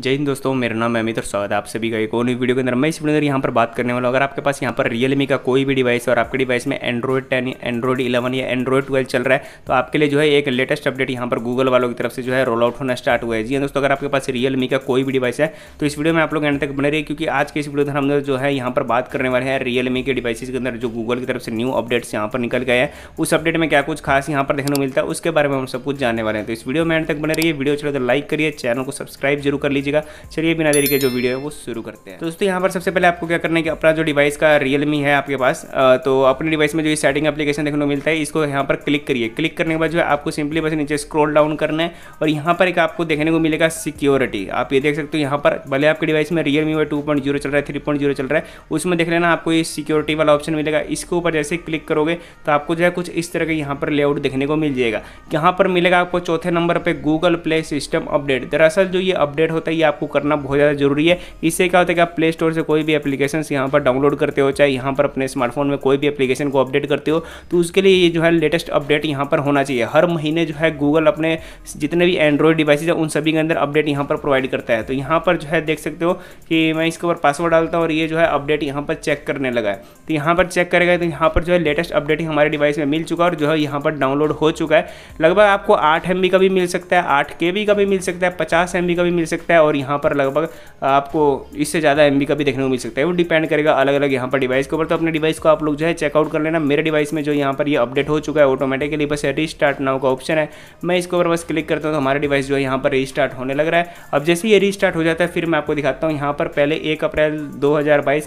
जय हिंद दोस्तों मेरा नाम है अमित और स्वागत है आप सभी का एक और वीडियो के अंदर मैं इस वीडियो अंदर यहाँ पर बात करने वाला हूँ अगर आपके पास यहाँ पर रियलमी का कोई भी डिवाइस और आपके डिवाइस में एंड्रॉइड टेन एंड्रॉइड इलेवन या एंड्रॉइड ट्वेल्व चल रहा है तो आपके लिए जो है एक लेटेस्ट अपडेट यहाँ पर गूगल वालों की तरफ से जो है रोल आउट होना स्टार्ट हुआ है जी हाँ दोस्तों अगर आपके पास रियलमी का कोई भी डिवाइस है तो इस वीडियो में आप लोग एंड तक बने रही क्योंकि आज के इस वीडियो अंदर हम जो है यहाँ पर बात करने वाले हैं रियलमी के डिवाइसेज के अंदर जो गूगल की तरफ से न्यू अपडेट्स यहाँ पर निकल गए हैं उस अपडेट में क्या कुछ खास यहाँ पर देखने को मिलता है उसके बारे में हम सब कुछ जानने वाले हैं तो इस वीडियो में एंड तक बने रही वीडियो चलो तो लाइक करिए चैनल को सब्सक्राइब जरूर कर लीजिए लीजिएगा चलिए बिना देरी के जो वीडियो है वो शुरू करते हैं तो दोस्तों यहाँ पर सबसे पहले आपको क्या करना है कि अपना जो डिवाइस का रियलमी है आपके पास तो अपने डिवाइस में जो सेटिंग एप्लीकेशन देखने को मिलता है इसको यहाँ पर क्लिक करिए क्लिक करने के बाद जो है आपको सिंपली बस नीचे स्क्रोल डाउन करना है और यहाँ पर एक आपको देखने को मिलेगा सिक्योरिटी आप ये देख सकते हो यहाँ पर भले आपके डिवाइस में Realme Y two point zero चल रहा है थ्री पॉइंट जीरो चल रहा है उसमें देख लेना आपको ये सिक्योरिटी वाला ऑप्शन मिलेगा इसके ऊपर जैसे क्लिक करोगे तो आपको जो है कुछ इस तरह के यहाँ पर लेआउट देखने को मिल जाएगा यहाँ पर मिलेगा आपको चौथे नंबर पर गूगल प्ले सिस्टम अपडेट दरअसल जो ये अपडेट होता है ये आपको करना बहुत ज़्यादा जरूरी है इससे क्या होता है कि आप प्ले स्टोर से कोई भी एप्लीकेशन यहाँ पर डाउनलोड करते हो चाहे यहाँ पर अपने स्मार्टफोन में कोई भी एप्लीकेशन को अपडेट करते हो तो उसके लिए ये जो है लेटेस्ट अपडेट यहाँ पर होना चाहिए हर महीने जो है गूगल अपने जितने भी एंड्रॉयड डिवाइसेज हैं उन सभी के अंदर अपडेट यहाँ पर प्रोवाइड करता है तो यहाँ पर जो है देख सकते हो कि मैं इसके ऊपर पासवर्ड डालता हूँ और ये जो है अपडेट यहाँ पर चेक करने लगा है तो यहाँ पर चेक करेगा तो यहाँ पर जो है लेटेस्ट अपडेट हमारे डिवाइस में मिल चुका है और जो है यहाँ पर डाउनलोड हो चुका है लगभग आपको आठ एम का भी मिल सकता है आठ के का भी मिल सकता है पचास एम का भी मिल सकता है और यहाँ पर लगभग आपको इससे ज़्यादा एम का भी देखने को मिल सकता है वो डिपेंड करेगा अलग अलग यहाँ पर डिवाइस के ऊपर तो अपने डिवाइस को आप लोग जो है चेकआउट कर लेना मेरे डिवाइस में जो यहाँ पर ये यह अपडेट हो चुका है ऑटोमेटिकली बस रिस्टार्ट नाउ का ऑप्शन है मैं इसके ऊपर बस क्लिक करता हूँ तो हमारा डिवाइस जो है यहाँ पर रिस्टार्ट होने लग रहा है अब जैसे ये रिस्टार्ट हो जाता है फिर मैं आपको दिखाता हूँ यहाँ पर पहले एक अप्रैल दो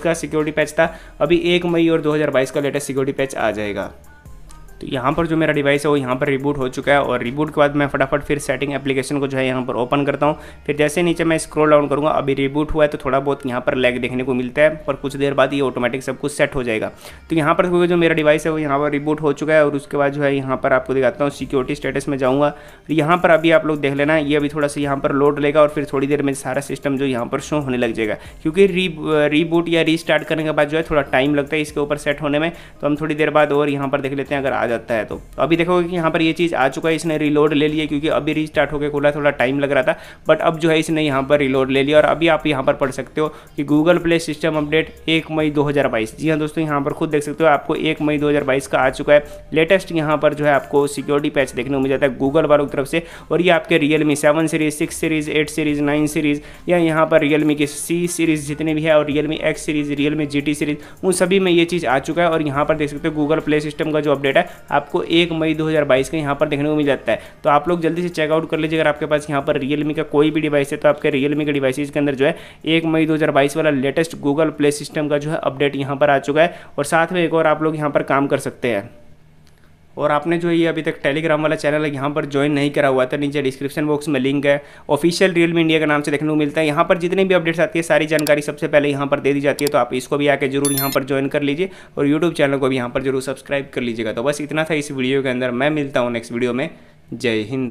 का सिक्योरिटी पैच था अभी एक मई और दो का लेटेस्ट सिक्योरिटी पैच आ जाएगा तो यहाँ पर जो मेरा डिवाइस है वो यहाँ पर रिबूट हो चुका है और रिबूट के बाद मैं फटाफट फिर सेटिंग एप्लीकेशन को जो है यहाँ पर ओपन करता हूँ फिर जैसे नीचे मैं स्क्रोल डाउन करूँगा अभी रिबूट हुआ है तो थोड़ा बहुत यहाँ पर लैग देखने को मिलता है पर कुछ देर बाद ये ऑटोमेटिक सब कुछ सेट हो जाएगा तो यहाँ पर जो मेरा डिवाइस है वो यहाँ पर रिबूट हो चुका है और उसके बाद जो है यहाँ पर आपको दिखाता हूँ सिक्योरिटी स्टेटस में जाऊँगा यहाँ पर अभी आप लोग देख लेना ये अभी थोड़ा सा यहाँ पर लोड लेगा और फिर थोड़ी देर में सारा सिस्टम जो यहाँ पर शो होने लग जाएगा क्योंकि री रीबूट या रीस्टार्ट करने के बाद जो है थोड़ा टाइम लगता है इसके ऊपर सेट होने में तो हम थोड़ी देर बाद और यहाँ पर देख लेते हैं अगर जाता है तो अभी देखोगे कि यहाँ पर ये चीज़ आ चुका है इसने रिलोड ले लिया क्योंकि अभी रिस्टार्ट होकर खुला थोड़ा टाइम लग रहा था बट अब जो है इसने यहाँ पर रिलोड ले लिया और अभी आप यहाँ पर पढ़ सकते हो कि गूगल प्ले सिस्टम अपडेट एक मई दो जी हाँ दोस्तों यहाँ पर खुद देख सकते हो आपको एक मई दो का आ चुका है लेटेस्ट यहाँ पर जो है आपको सिक्योरिटी पैच देखने को मिल जाता है गूगल वालों की तरफ से और ये आपके Realme seven series six series eight series nine series या यहाँ पर रियल मी सी सीरीज जितने भी है और Realme X series Realme G series उन सभी में ये चीज़ आ चुका है और यहाँ पर देख सकते हो गूगल प्ले सिस्टम का जो अपडेट है आपको एक मई 2022 का यहाँ पर देखने को मिल जाता है तो आप लोग जल्दी से चेकआउट कर लीजिए अगर आपके पास यहाँ पर रियलमी का कोई भी डिवाइस है तो आपके रियलमी के डिवाइसेज के अंदर जो है एक मई 2022 वाला लेटेस्ट गूगल प्ले सिस्टम का जो है अपडेट यहाँ पर आ चुका है और साथ में एक और आप लोग यहाँ पर काम कर सकते हैं और आपने जो ये अभी तक टेलीग्राम वाला चैनल है यहाँ पर ज्वाइन नहीं करा हुआ था तो नीचे डिस्क्रिप्शन बॉक्स में लिंक है ऑफिशियल रियल मी इंडिया के नाम से देखने को मिलता है यहाँ पर जितनी भी अपडेट्स आती है सारी जानकारी सबसे पहले यहाँ पर दे दी जाती है तो आप इसको भी आके जरूर यहाँ पर ज्वाइन कर लीजिए और यूट्यूब चैनल को भी यहाँ पर जरूर सब्सक्राइब कर लीजिएगा तो बस इतना था इस वीडियो के अंदर मैं मिलता हूँ नेक्स्ट वीडियो में जय हिंद